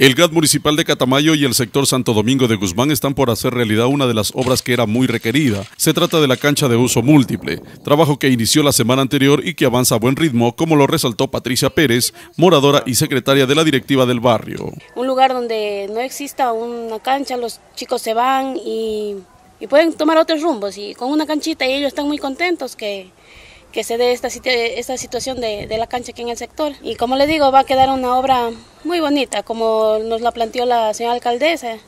El GAT municipal de Catamayo y el sector Santo Domingo de Guzmán están por hacer realidad una de las obras que era muy requerida. Se trata de la cancha de uso múltiple, trabajo que inició la semana anterior y que avanza a buen ritmo, como lo resaltó Patricia Pérez, moradora y secretaria de la directiva del barrio. Un lugar donde no exista una cancha, los chicos se van y, y pueden tomar otros rumbos y con una canchita y ellos están muy contentos que que se dé esta, esta situación de, de, la cancha aquí en el sector. Y como le digo, va a quedar una obra muy bonita, como nos la planteó la señora alcaldesa.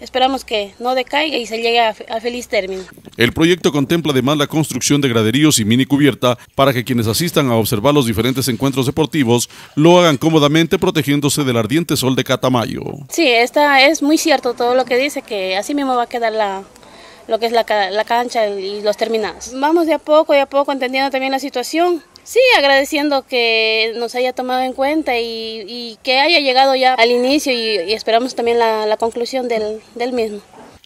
Esperamos que no decaiga y se llegue a, a feliz término. El proyecto contempla además la construcción de graderíos y mini cubierta para que quienes asistan a observar los diferentes encuentros deportivos lo hagan cómodamente protegiéndose del ardiente sol de Catamayo. Sí, esta es muy cierto todo lo que dice, que así mismo va a quedar la, lo que es la, la cancha y los terminados. Vamos de a poco y a poco entendiendo también la situación. Sí, agradeciendo que nos haya tomado en cuenta y, y que haya llegado ya al inicio y, esperamos también la, la conclusión del, del mismo.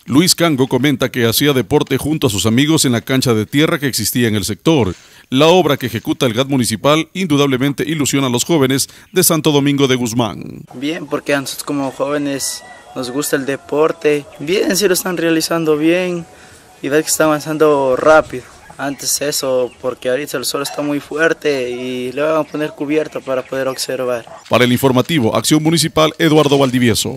Luis Cango comenta que hacía deporte junto a sus amigos en la cancha de tierra que existía en el sector. La obra que ejecuta el GAT municipal indudablemente ilusiona a los jóvenes de Santo Domingo de Guzmán. Bien, porque antes como jóvenes nos gusta el deporte. Bien, si lo están realizando bien y ves que está avanzando rápido. Antes eso, porque ahorita el sol está muy fuerte y le vamos a poner cubierto para poder observar. Para el informativo, Acción Municipal Eduardo Valdivieso.